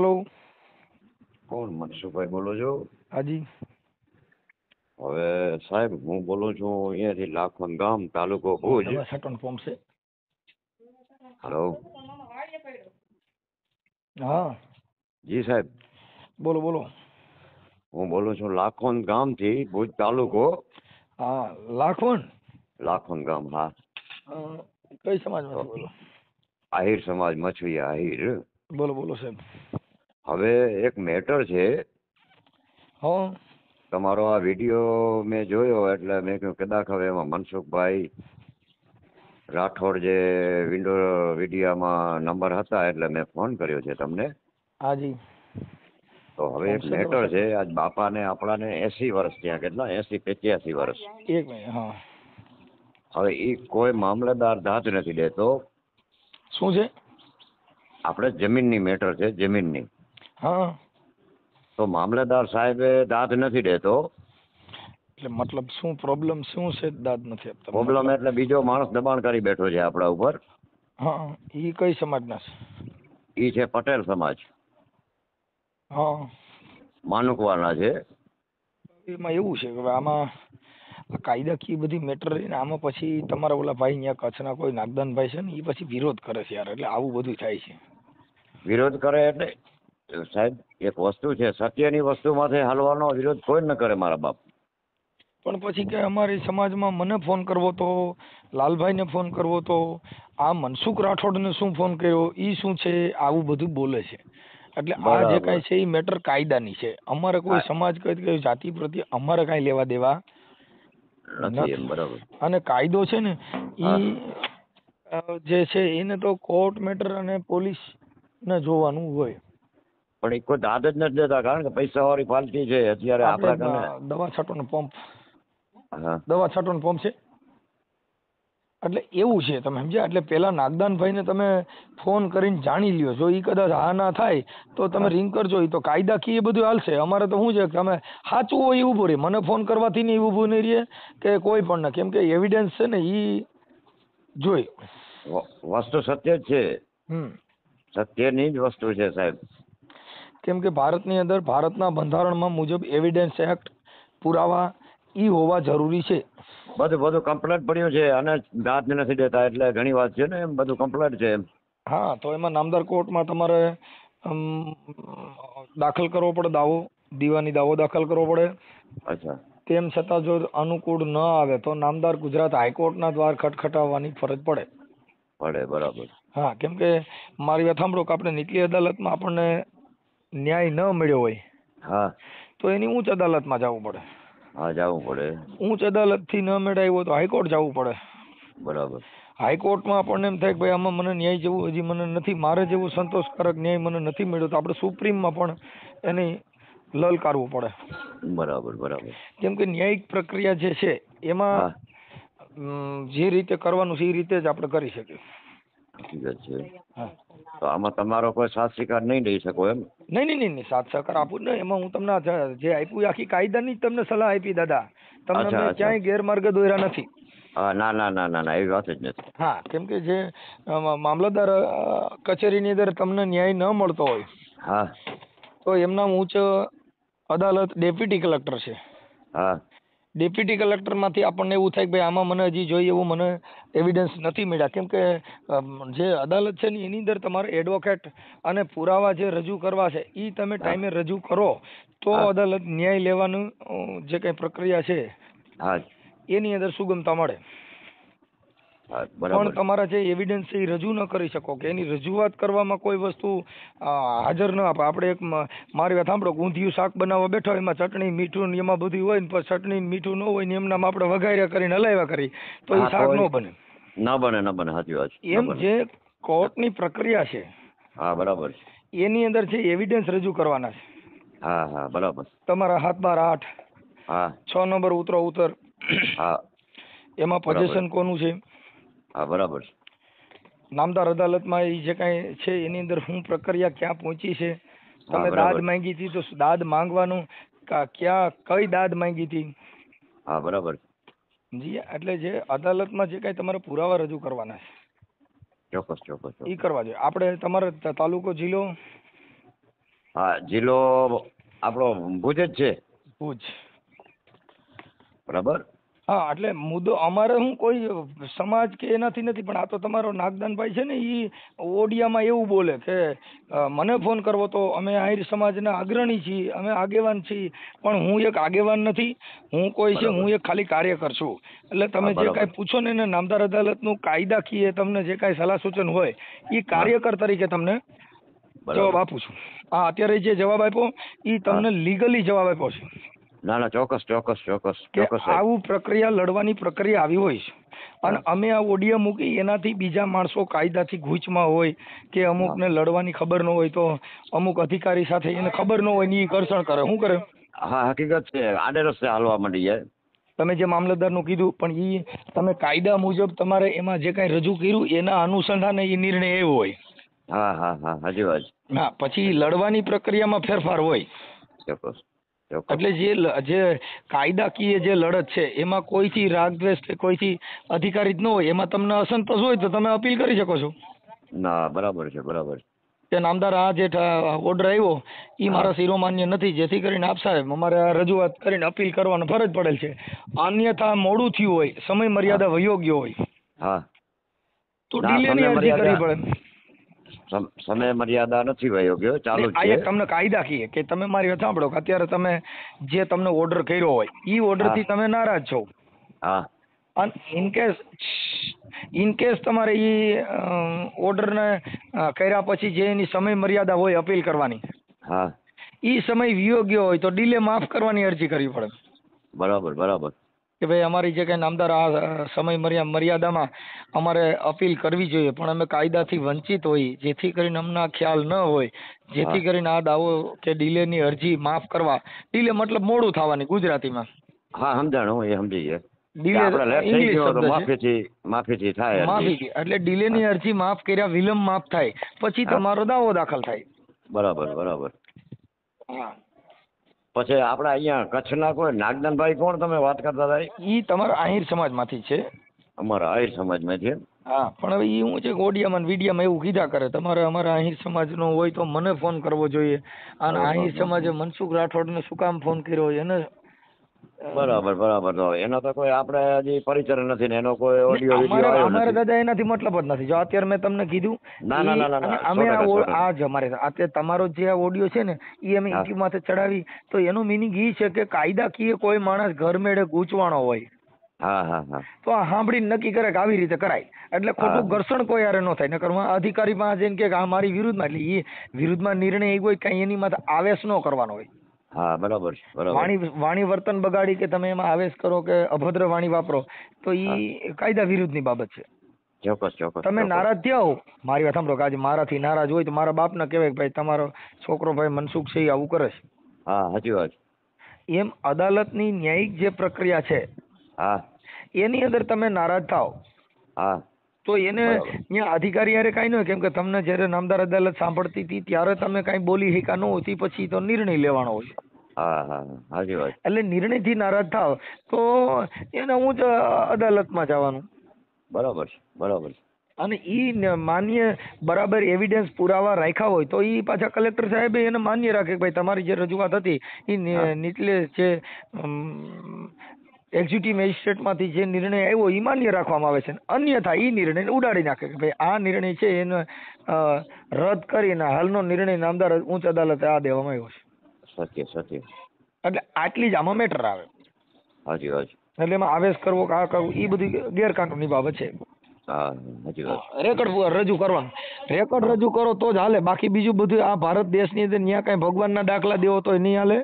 Hello કોણ મનસુખભાઈ બોલો છો હાજી હવે સાહેબ હું બોલું છું અહીંયાથી લાખન ગામ તાલુકો ભુજ સટન ફોર્મ છે હલો હા જી સાહેબ બોલો બોલો હું બોલું છું લાખોન ગામથી ભુજ તાલુકો હા લાખોન લાખોન ગામ હા કઈ સમાજ માં બોલો આહિર સમાજ મછવી આહિર બોલો બોલો સાહેબ હવે એક મેટર છે હો તમારો આ વિડીયો મેં જોયો એટલે મેં કહ્યું કદાચ હવે એમાં મનસુખભાઈ રાઠોડ જે વિન્ડો વિડિયામાં નંબર હતા એટલે મેં ફોન કર્યો છે તમને હાજી તો હવે એક મેટર છે આજ બાપાને આપણાને એસી વર્ષ ત્યાં કેટલા એસી પંચ્યાસી વર્ષ એક હા હવે એ કોઈ મામલેદાર દાંત નથી દેતો શું છે આપણે જમીનની મેટર છે જમીનની હા તો મામલેદાર સાહેબે દાંત નથી દેતો એટલે મતલબ શું પ્રોબ્લેમ શું છે દાંત નથી આપતા પ્રોબ્લેમ એટલે બીજો માણસ દબાણ કરી બેઠો છે આપણા ઉપર હા એ કઈ સમાજના છે એ છે પટેલ સમાજ હા માનુકવાના છે એમાં એવું છે કે આમાં કાયદાકીય બધી મેટર રહીને આમાં પછી તમારા ઓલા ભાઈ અહીંયા કચ્છના કોઈ ભાઈ છે ને એ પછી વિરોધ કરે છે યાર એટલે આવું બધું થાય છે વિરોધ કરે એટલે સાહેબ એક વસ્તુ છે સત્યની વસ્તુમાંથી હાલવાનો વિરોધ કોઈ ન કરે મારા બાપ પણ પછી કે અમારી સમાજમાં મને ફોન કરવો તો લાલભાઈને ફોન કરવો તો આ મનસુખ રાઠોડને શું ફોન કર્યો એ શું છે આવું બધું બોલે છે એટલે આ જે કાંઈ છે એ મેટર કાયદાની છે અમારે કોઈ સમાજ કહી કે જાતિ પ્રત્યે અમારે કાંઈ લેવા દેવા અને કાયદો છે ને એ જે છે એને તો કોર્ટ મેટર અને પોલીસ ને જોવાનું હોય પણ એ કોઈ દાદ જ નથી દેતા કારણ કે પૈસા વાળી પાર્ટી છે અત્યારે આપણા ગામે દવા છાંટવાનો પંપ દવા છાંટો પંપ છે એટલે એવું છે તમે સમજ્યા એટલે પેલા ને તમે ફોન કરીને જાણી લ્યો જો એ કદાચ હા ના થાય તો તમે રિંગ કરજો એ તો કાયદાકીય બધું હાલશે અમારે તો શું છે કે તમે સાચું હોય એવું ઊભું રહે મને ફોન કરવાથી નહીં ઊભું નહીં રહે કે કોઈ પણ ના કેમ કે એવિડન્સ છે ને એ જોઈ વસ્તુ સત્ય જ છે સત્યની જ વસ્તુ છે સાહેબ કેમ કે ભારતની અંદર ભારતના બંધારણમાં મુજબ એવિડન્સ એક્ટ પુરાવા એ હોવા જરૂરી છે બધું બધું કમ્પ્લેટ પડ્યું છે અને દાંત નથી દેતા એટલે ઘણી વાત છે ને એમ બધું કમ્પ્લેટ છે હા તો એમાં નામદાર કોર્ટમાં તમારે દાખલ કરવો પડે દાવો દીવાની દાવો દાખલ કરવો પડે અચ્છા તેમ છતાં જો અનુકૂળ ન આવે તો નામદાર ગુજરાત હાઈકોર્ટના દ્વાર ખટખટાવવાની ફરજ પડે પડે બરાબર હા કેમ કે મારી વાત સાંભળો કે આપણે નીચલી અદાલતમાં આપણને ન્યાય ન મળ્યો હોય હા તો એની ઉચ્ચ અદાલતમાં જવું પડે હા જવું પડે ઉચ્ચ અદાલતથી ન મેળાવ્યો તો હાઈકોર્ટ જવું પડે બરાબર હાઈકોર્ટમાં આપણને એમ થાય કે ભાઈ આમાં મને ન્યાય જેવું હજી મને નથી મારે જેવું સંતોષકારક ન્યાય મને નથી મળ્યો તો આપણે સુપ્રીમમાં પણ એની લલકારવું પડે બરાબર બરાબર કેમ કે ન્યાયિક પ્રક્રિયા જે છે એમાં જે રીતે કરવાનું છે એ રીતે જ આપણે કરી શકીએ તો આમાં તમારો કોઈ સાથ સ્વીકાર નહીં દઈ શકો એમ નહીં નહીં નહીં સાથ સહકાર આપું ને એમાં હું તમને જે આપ્યું આખી કાયદાની જ તમને સલાહ આપી દાદા તમને ક્યાંય ગેરમાર્ગે દોર્યા નથી ના ના ના ના ના એવી વાત જ નથી હા કેમ કે જે મામલતદાર કચેરીની અંદર તમને ન્યાય ન મળતો હોય હા તો એમના ઉચ્ચ અદાલત ડેપ્યુટી કલેક્ટર છે હા ડેપ્યુટી કલેક્ટરમાંથી આપણને એવું થાય કે ભાઈ આમાં મને હજી જોઈએ એવું મને એવિડન્સ નથી મળ્યા કેમ કે જે અદાલત છે ને એની અંદર તમારે એડવોકેટ અને પુરાવા જે રજૂ કરવા છે એ તમે ટાઈમે રજૂ કરો તો અદાલત ન્યાય લેવાનું જે કંઈ પ્રક્રિયા છે એની અંદર સુગમતા મળે પણ તમારા જે એવિડન્સ એ રજૂ ન કરી શકો કે એની રજૂઆત કરવામાં કોઈ વસ્તુ હાજર ન આપે આપણે એક મારી વાત સાંભળો ઊંધિયું શાક બનાવવા બેઠો એમાં ચટણી મીઠું એમાં બધું હોય ને ચટણી મીઠું ન હોય ને એમના આપણે વઘાર્યા કરીને હલાવ્યા કરી તો એ શાક ન બને ન બને ન બને સાચી વાત એમ જે કોર્ટની પ્રક્રિયા છે હા બરાબર એની અંદર જે એવિડન્સ રજૂ કરવાના છે હા હા બરાબર તમારા હાથ બાર આઠ હા છ નંબર ઉતરો ઉતર હા એમાં પોઝેશન કોનું છે હા બરાબર નામદાર અદાલતમાં એ જે કાંઈ છે એની અંદર હું પ્રક્રિયા ક્યાં પહોંચી છે તમે દાદ માંગી હતી તો દાદ માંગવાનું ક્યાં કઈ દાદ માંગી હતી હા બરાબર જી એટલે જે અદાલતમાં જે કાંઈ તમારે પુરાવા રજૂ કરવાના છે ચોક્કસ ચોક્કસ એ કરવા જોઈએ આપણે તમારો તાલુકો જિલ્લો હા જિલ્લો આપણો ભુજ જ છે ભુજ બરાબર હા એટલે મુદ્દો અમારે હું કોઈ સમાજ કે એનાથી નથી પણ આ તો તમારો નાગદાનભાઈ છે ને એ ઓડિયામાં એવું બોલે કે મને ફોન કરવો તો અમે આહિર સમાજના અગ્રણી છીએ અમે આગેવાન છીએ પણ હું એક આગેવાન નથી હું કોઈ છે હું એક ખાલી કાર્યકર છું એટલે તમે જે કાંઈ પૂછો ને એને નામદાર અદાલતનું કાયદાકીય તમને જે કાંઈ સલાહ સૂચન હોય એ કાર્યકર તરીકે તમને જવાબ આપું છું હા અત્યારે જે જવાબ આપ્યો એ તમને લીગલી જવાબ આપ્યો છે ના ના ચોક્કસ ચોક્કસ ચોક્કસ ચોક્કસ આવું પ્રક્રિયા લડવાની પ્રક્રિયા આવી હોય છે અને અમે આ ઓડિયા મૂકી એનાથી બીજા માણસો કાયદાથી ગૂંચમાં હોય કે અમુકને લડવાની ખબર ન હોય તો અમુક અધિકારી સાથે એને ખબર ન હોય ને એ કરસણ કરે શું કરે હા હકીકત છે આડે રસ્તે હાલવા માંડી જાય તમે જે મામલતદારનું કીધું પણ એ તમે કાયદા મુજબ તમારે એમાં જે કાંઈ રજૂ કર્યું એના અનુસંધાને એ નિર્ણય એવો હોય હા હા હા હાજી વાત હા પછી લડવાની પ્રક્રિયામાં ફેરફાર હોય ચોક્કસ એટલે જે જે કાયદાકીય જે લડત છે એમાં કોઈથી રાગદ્વેષ કે કોઈથી અધિકારિત ન હોય એમાં તમને અસંતોષ હોય તો તમે અપીલ કરી શકો છો ના બરાબર છે બરાબર છે નામદાર આ જે ઓર્ડર આવ્યો એ મારા શિરોમાન્ય નથી જેથી કરીને આપ સાહેબ અમારે આ રજૂઆત કરીને અપીલ કરવાનો ફરજ પડેલ છે અન્યથા મોડું થયું હોય સમય મર્યાદા વયો ગયો હોય હા તો ડીલેની અરજી કરવી પડે સમય મર્યાદા નથી વયો ગયો ચાલુ આ તમને કાયદા કહીએ કે તમે મારી વાત સાંભળો કે અત્યારે તમે જે તમને ઓર્ડર કર્યો હોય એ ઓર્ડર થી તમે નારાજ છો હા અને ઇન કેસ ઇન કેસ તમારે ઈ ઓર્ડરને કર્યા પછી જે એની સમય મર્યાદા હોય અપીલ કરવાની હા એ સમય વિયોગ્ય હોય તો ડીલે માફ કરવાની અરજી કરવી પડે બરાબર બરાબર કે ભાઈ અમારી જે કાંઈ નામદાર આ સમય મર્યાદામાં અમારે અપીલ કરવી જોઈએ પણ અમે કાયદાથી વંચિત હોઈએ જેથી કરીને અમને ખ્યાલ ન હોય જેથી કરીને આ દાવો કે ડીલેની અરજી માફ કરવા ડીલે મતલબ મોડું થવાની ગુજરાતીમાં હા સમજાણું હું એ સમજી ગયા કર્યા વિલંબ માફ થાય પછી તમારો દાવો દાખલ થાય બરાબર બરાબર હા પછી આપણા અહીંયા કચ્છના કોઈ નાગદાનભાઈ કોણ તમે વાત કરતા હતા ઈ તમારા આહિર સમાજમાંથી છે અમારા આહિર સમાજમાંથી હા પણ હવે ઈ હું છે ઓડિયામાં વિડિયામાં એવું કીધા કરે તમારે અમારા આહિર સમાજનો હોય તો મને ફોન કરવો જોઈએ અને આહિર સમાજે મનસુખ રાઠોડને શું કામ ફોન કર્યો એને બરાબર બરાબર એનો તો કોઈ આપણે હજી પરિચય નથી ને એનો કોઈ ઓડિયો વિડિયો અમારે દાદા એનાથી મતલબ જ નથી જો અત્યારે મેં તમને કીધું ના ના ના ના અમે આ જ અમારે અત્યારે તમારો જે આ ઓડિયો છે ને એ અમે ઇન્ટરવ્યુ માથે ચડાવી તો એનો મિનિંગ એ છે કે કાયદા કાયદાકીય કોઈ માણસ ઘરમેળે ગૂંચવાનો હોય હા હા હા તો આ સાંભળીને નક્કી કરે કે આવી રીતે કરાય એટલે ખોટું ઘર્ષણ કોઈ યારે નો થાય નકર અધિકારી પાસે જઈને કે આ મારી વિરુદ્ધમાં એટલે એ વિરુદ્ધમાં નિર્ણય એ હોય કઈ એની માથે આવેશ ન કરવાનો હોય હા બરાબર છે બરાબર વાણી વાણી વર્તન બગાડી કે તમે એમાં આવેશ કરો કે અભદ્ર વાણી વાપરો તો એ કાયદા વિરુદ્ધની બાબત છે ચોક્કસ ચોક્કસ તમે નારાજ થયા હો મારી વાત સાંભળો કે આજે મારાથી નારાજ હોય તો મારા બાપને કહેવાય કે ભાઈ તમારો છોકરો ભાઈ મનસુખ છે એ આવું કરે છે હા સાચી વાત એમ અદાલતની ન્યાયિક જે પ્રક્રિયા છે હા એની અંદર તમે નારાજ થાઓ હા તો એને અહીંયા અધિકારી યારે કાંઈ ન હોય કેમ કે તમને જ્યારે નામદાર અદાલત સાંભળતી હતી ત્યારે તમે કાંઈ બોલી શકા ન હોતી પછી તો નિર્ણય લેવાનો હોય હા હા એટલે નિર્ણયથી નારાજ થાવ તો એને હું જ અદાલતમાં જવાનું બરાબર છે બરાબર છે અને એ માન્ય બરાબર એવિડન્સ પુરાવા રાખ્યા હોય તો એ પાછા કલેક્ટર સાહેબે એને માન્ય રાખે કે ભાઈ તમારી જે રજૂઆત હતી એ નીચલે જે એક્ઝિક્યુટિવ મેજિસ્ટ્રેટમાંથી જે નિર્ણય આવ્યો એ માન્ય રાખવામાં આવે છે અન્યથા એ નિર્ણયને ઉડાડી નાખે કે ભાઈ આ નિર્ણય છે એને રદ કરીને હાલનો નિર્ણય નામદાર ઉચ્ચ અદાલતે આ દેવામાં આવ્યો છે સત્ય સત્ય એટલે આટલી જ આમાં મેટર આવે હાજી હાજી એટલે એમાં આવેશ કરવો કે આ કરવું એ બધી ગેરકાનૂની બાબત છે રેકર્ડ રજૂ કરવાનું રેકર્ડ રજૂ કરો તો જ હાલે બાકી બીજું બધું આ ભારત દેશની અંદર ત્યાં કાંઈ ભગવાનના દાખલા દેવો તો નહીં હાલે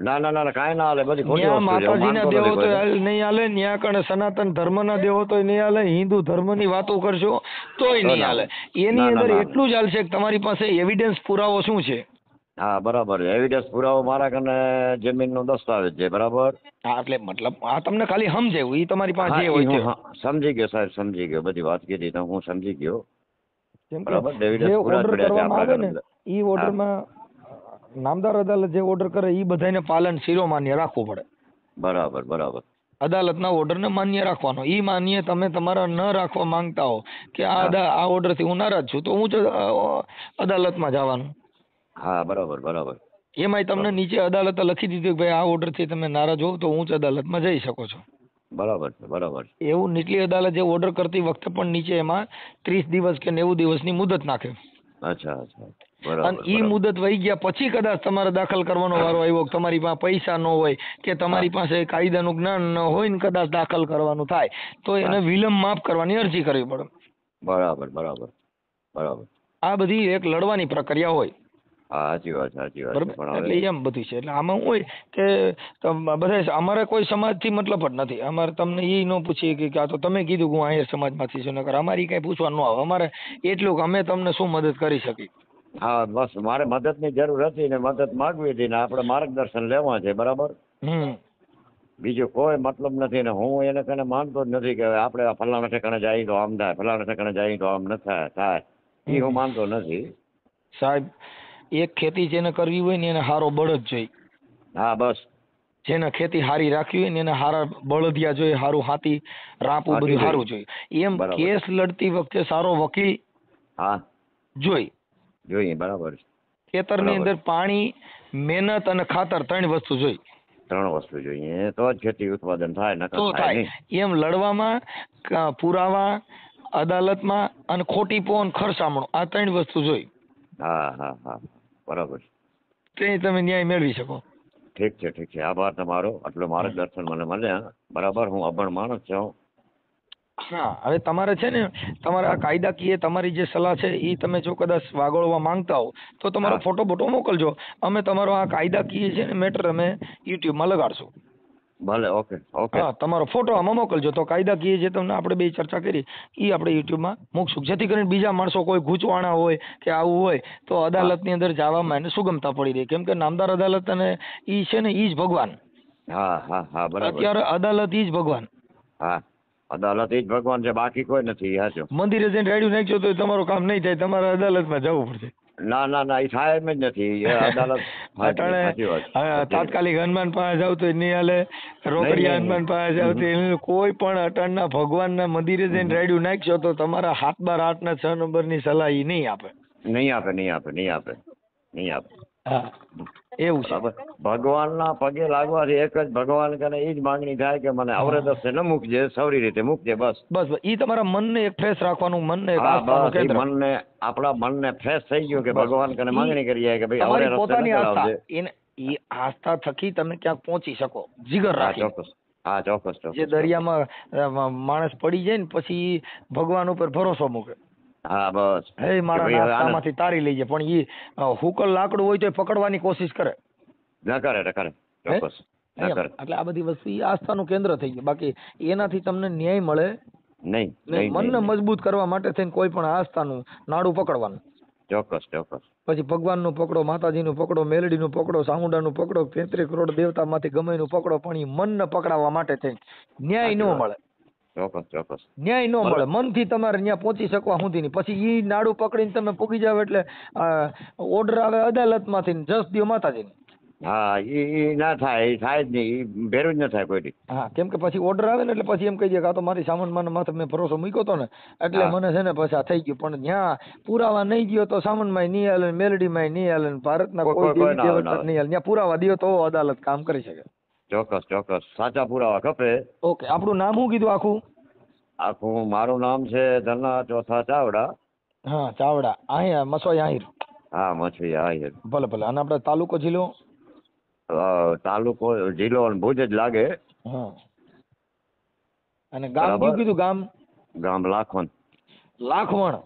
ના ના ના કાંઈ ના હાલે બધી ખોટી વસ્તુ માતાજીના દેવો તો નહીં હાલે ન્યા કણે સનાતન ધર્મના દેવો તો નહીં હાલે હિન્દુ ધર્મની વાતો કરશો તોય નહીં હાલે એની અંદર એટલું જ હાલશે તમારી પાસે એવિડન્સ પુરાવો શું છે હા બરાબર એવિડન્સ પુરાવો મારા કને જમીનનો દસ્તાવેજ છે બરાબર હા એટલે મતલબ આ તમને ખાલી સમજાવું એ તમારી પાસે જે હોય છે સમજી ગયો સાહેબ સમજી ગયો બધી વાત કરી તો હું સમજી ગયો બરાબર એવિડન્સ પુરાવો કરવામાં આવે ને એ ઓર્ડરમાં નામદાર અદાલત જે ઓર્ડર કરે એ બધાને પાલન શિરોમાન્ય રાખવું પડે બરાબર બરાબર અદાલતના ઓર્ડરને માન્ય રાખવાનો એ માન્ય તમે તમારા ન રાખવા માંગતા હો કે આ આ ઓર્ડરથી હું નારાજ છું તો હું જ અદાલતમાં જવાનું હા બરાબર બરાબર એમાંય તમને નીચે અદાલતે લખી દીધું કે ભાઈ આ ઓર્ડરથી તમે નારાજ હોવ તો હું જ અદાલતમાં જઈ શકો છો બરાબર છે બરાબર એવું નીચલી અદાલત જે ઓર્ડર કરતી વખતે પણ નીચે એમાં ત્રીસ દિવસ કે નેવું દિવસની મુદત નાખે અચ્છા અચ્છા અને ઈ મુદત વહી ગયા પછી કદાચ તમારે દાખલ કરવાનો વારો આવ્યો તમારી પાસે પૈસા ન હોય કે તમારી પાસે કાયદાનું જ્ઞાન ન હોય ને કદાચ દાખલ કરવાનું થાય તો એને વિલંબ માફ કરવાની અરજી કરવી પડે બરાબર બરાબર બરાબર આ બધી એક લડવાની પ્રક્રિયા હોય સાચી વાત સાચી વાત એટલે એમ બધું છે એટલે આમાં હોય કે બધા અમારે કોઈ સમાજથી મતલબ જ નથી અમારે તમને એ ન પૂછીએ કે આ તો તમે કીધું કે હું આહિર સમાજમાંથી છું નકર અમારી કાંઈ પૂછવાનું ન આવે અમારે એટલું કે અમે તમને શું મદદ કરી શકીએ હા બસ મારે મદદની જરૂર હતી ને મદદ માગવી હતી ને આપણે માર્ગદર્શન લેવા છે બરાબર બીજો કોઈ મતલબ નથી ને હું એને કને માનતો જ નથી કે આપણે ફલાણા ઠેકાણે જઈએ તો આમ થાય ફલાણા ઠેકાણે જઈએ તો આમ ન થાય થાય એ હું માનતો નથી સાહેબ એક ખેતી જેને કરવી હોય ને એને હારો બળદ જોઈએ હા બસ જેને ખેતી હારી રાખવી હોય ને એને હારા બળદિયા જોઈએ હારું હાથી રાપું બધું હારું જોઈએ એમ કેસ લડતી વખતે સારો વકીલ હા જોઈ જોઈએ બરાબર ખેતરની અંદર પાણી મહેનત અને ખાતર ત્રણ વસ્તુ જોઈ ત્રણ વસ્તુ જોઈએ તો જ ખેતી ઉત્પાદન થાય નકર તો થાય એમ લડવામાં પુરાવા અદાલતમાં અને ખોટી અને ખર્ચામણો આ ત્રણ વસ્તુ જોઈ હા હા હા બરાબર તે તમે ન્યાય મેળવી શકો ઠીક છે ઠીક છે આભાર તમારો આટલું માર્ગદર્શન મને મળ્યા બરાબર હું અભણ માણસ છું હા હવે તમારે છે ને તમારા કાયદાકીય તમારી જે સલાહ છે એ તમે જો કદાચ વાગોળવા માંગતા હો તો તમારો ફોટો બોટો મોકલજો અમે તમારો આ કાયદાકીય છે ને મેટર અમે યુટ્યુબમાં લગાડશું ભલે ઓકે ઓકે હા તમારો ફોટો આમાં મોકલજો તો કાયદાકીય જે તમને આપણે બે ચર્ચા કરી એ આપણે યુટ્યુબમાં મૂકશું જેથી કરીને બીજા માણસો કોઈ ગૂંચવાણા હોય કે આવું હોય તો અદાલતની અંદર જવામાં એને સુગમતા પડી રહી કેમ કે નામદાર અદાલત અને ઈ છે ને ઈ જ ભગવાન હા હા હા બરાબર અત્યારે અદાલત ઈ જ ભગવાન હા અદાલત એ જ ભગવાન છે બાકી કોઈ નથી હાચો મંદિરે જઈને રેડ્યું નાખજો તો તમારું કામ નહીં થાય તમારે અદાલતમાં જવું પડશે ના ના ના એ થાય એમ જ નથી અદાલત તાત્કાલિક હનુમાન પાસે જાવ તો નહીં હાલે રોકડિયા હનુમાન પાસે જાવ તો કોઈ પણ ભગવાન ભગવાનના મંદિરે જઈને રેડ્યું નાખશો તો તમારા હાથ બાર આઠ આઠના છ નંબર ની સલાહ એ નહીં આપે નહીં આપે નહીં આપે નહીં આપે નહીં આપે એવું છે ભગવાનના પગે લાગવા એક જ ભગવાન કને એ જ માંગણી થાય કે મને અવરદસ્ત ન મૂકજે સૌરી રીતે મૂકજે બસ બસ એ તમારા મનને એક ફ્રેશ રાખવાનું મનને એક મનને આપણા મનને ફ્રેશ થઈ ગયું કે ભગવાન કને માંગણી કરી જાય કે ભાઈ અવરે પોતાની આસ્થા એ આસ્થા થકી તમે ક્યાંક પહોંચી શકો જીગર રાખી ચોક્કસ હા ચોક્કસ જે દરિયામાં માણસ પડી જાય ને પછી ભગવાન ઉપર ભરોસો મૂકે હા બસ હે મારા નાસ્તામાંથી તારી લઈ જાય પણ ઈ હુકલ લાકડું હોય તો પકડવાની કોશિશ કરે ના કરે ના કરે ચોક્કસ એટલે આ બધી વસ્તુ ઈ આસ્થાનું કેન્દ્ર થઈ ગયું બાકી એનાથી તમને ન્યાય મળે નહીં મનને મજબૂત કરવા માટે થઈને કોઈ પણ આસ્થાનું નાડું પકડવાનું ચોક્કસ ચોક્કસ પછી ભગવાનનું પકડો માતાજીનું પકડો મેલડીનું પકડો સામુંડાનું પકડો તેત્રી કરોડ દેવતામાંથી ગમેનું પકડો પણ એ મનને પકડાવવા માટે થઈ ન્યાય ન મળે ચોક્કસ ચોક્કસ ન્યાય ન મળે મનથી તમારે ત્યાં પહોંચી શકવા સુધી પછી એ નાડું પકડીને તમે પૂગી જાવ એટલે ઓર્ડર આવે અદાલતમાંથી જસ દિયો માતાજીની હા એ ના થાય થાય જ નહીં એ ભેરું જ ન થાય કોઈ હા કેમ કે પછી ઓર્ડર આવે ને એટલે પછી એમ કહી દે કે આ તો મારી સામાન માન માથે મેં ભરોસો મૂક્યો હતો ને એટલે મને છે ને પછી આ થઈ ગયું પણ જ્યાં પુરાવા નહીં ગયો તો સામાન સામાનમાંય નહીં હાલે મેલડીમાંય નહીં હાલે ભારતના કોઈ નહીં હાલે ત્યાં પુરાવા દો તો અદાલત કામ કરી શકે ચોક્કસ ચોક્કસ સાચા પુરાવા ખપે ઓકે આપણું નામ શું કીધું આખું આખું મારું નામ છે ધરના ચોથા ચાવડા હા ચાવડા અહીંયા મસોઈ આહિર હા મસોઈ આહિર ભલે ભલે અને આપણે તાલુકો જિલ્લો તાલુકો જિલ્લો ભુજ જ લાગે હા અને ગામ કયું કીધું ગામ ગામ લાખોન લાખવણ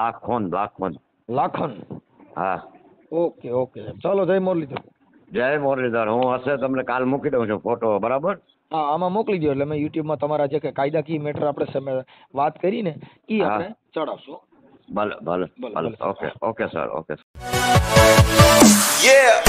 લાખોન લાખોન લાખન હા ઓકે ઓકે ચાલો જય મોરલીધર જય મુરલીધર હું હશે તમને કાલ મૂકી દઉં છું ફોટો બરાબર હા આમાં મોકલી દો એટલે મેં યુટ્યુબમાં તમારા જે કાયદાકીય મેટર આપણે વાત કરીને એ આપણે ચડાવશું ભલે ભલે ભલે okay okay sir okay Yeah.